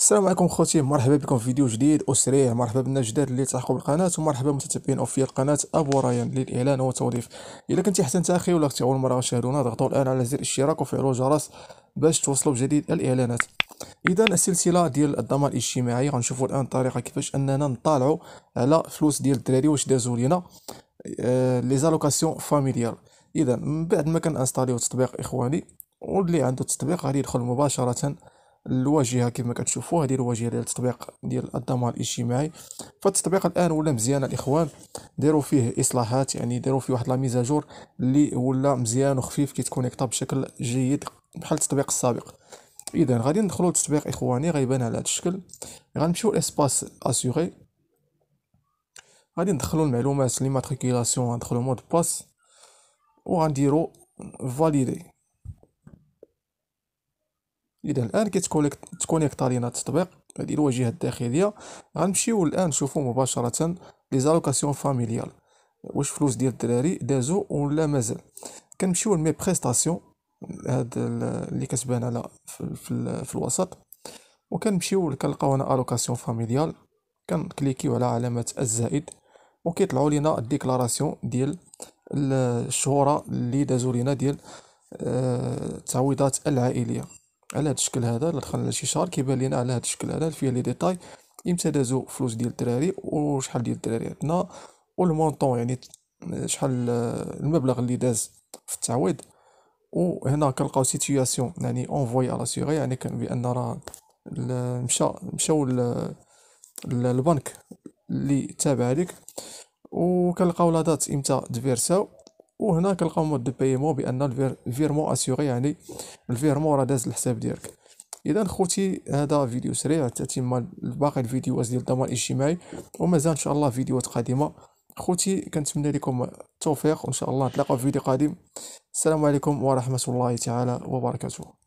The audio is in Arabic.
السلام عليكم خوتي مرحبا بكم في فيديو جديد اسري مرحبا بالناس الجداد اللي تلحقوا بالقناه ومرحبا متتبعين اوفياء القناه ابو رايان للاعلان والتوظيف اذا كنتي حتى انت اخي ولا كنتي اول مره تشاهدونا ضغطوا الان على زر الاشتراك وفعلوا الجرس باش توصلوا بجديد الاعلانات اذا السلسله ديال الضمان الاجتماعي غنشوفوا الان الطريقه كيفاش اننا نطالعوا على فلوس ديال الدراري واش دازوا لينا آه لي زالوكاسيون فاميليال اذا من بعد ما كنانستاليو التطبيق اخواني واللي عنده التطبيق غادي يدخل مباشره الواجهه ما كتشوفوا هذه الواجهه ديال التطبيق ديال الضمان الاجتماعي فالتطبيق الان ولا مزيان الاخوان داروا فيه اصلاحات يعني داروا فيه واحد لا ميزاجور اللي ولا مزيان وخفيف كيتكونيكطا بشكل جيد بحال التطبيق السابق اذا غادي ندخلوا للتطبيق اخواني غيبان على هذا الشكل غنمشيو لاسباس اسيغي غادي ندخلوا المعلومات لي ماتريكولاسيون ندخلوا مود باس وغنديروا فاليدي اذا الان كتكونيكت علينا التطبيق هذه الواجهه الداخليه غنمشيو الان نشوفو مباشره لي زالوكاسيون فاميليال واش فلوس ديال الدراري دازو ولا مازال كنمشيو لمي بريستاسيون هاد اللي كتبان على في, في, في الوسط وكنمشيو كنلقاو هنا الوكاسيون فاميليال كنكليكيو على علامه الزائد وكيطلعوا لينا الديكلاراسيون ديال الشهوره اللي دازو لينا ديال التعويضات آه، العائليه على هذا الشكل هذا دخلنا شي شهر كيبان لينا على هذا الشكل هذا فيه لي ديتاي امتى دازو فلوس ديال الدراري وشحال ديال الدراري عندنا والمونطون يعني شحال المبلغ اللي داز في التعويض وهنا كنلقاو سيتوياسيون يعني اونفوي على سيغي يعني كان بان راه مشى مشاو للبنك اللي تابع لك وكنلقاو لا دات امتى ديفيرساو وهنا كنلقاو مود دو بايمون بان الفيرمون اسيغي يعني الفيرمون راه داز الحساب ديالك اذا خوتي هذا فيديو سريع تتم باقي الفيديوهات ديال الضمان الاجتماعي ومازال ان شاء الله فيديوهات قادمه خوتي كنتمنى لكم التوفيق وان شاء الله نتلاقاو في فيديو قادم السلام عليكم ورحمه الله تعالى وبركاته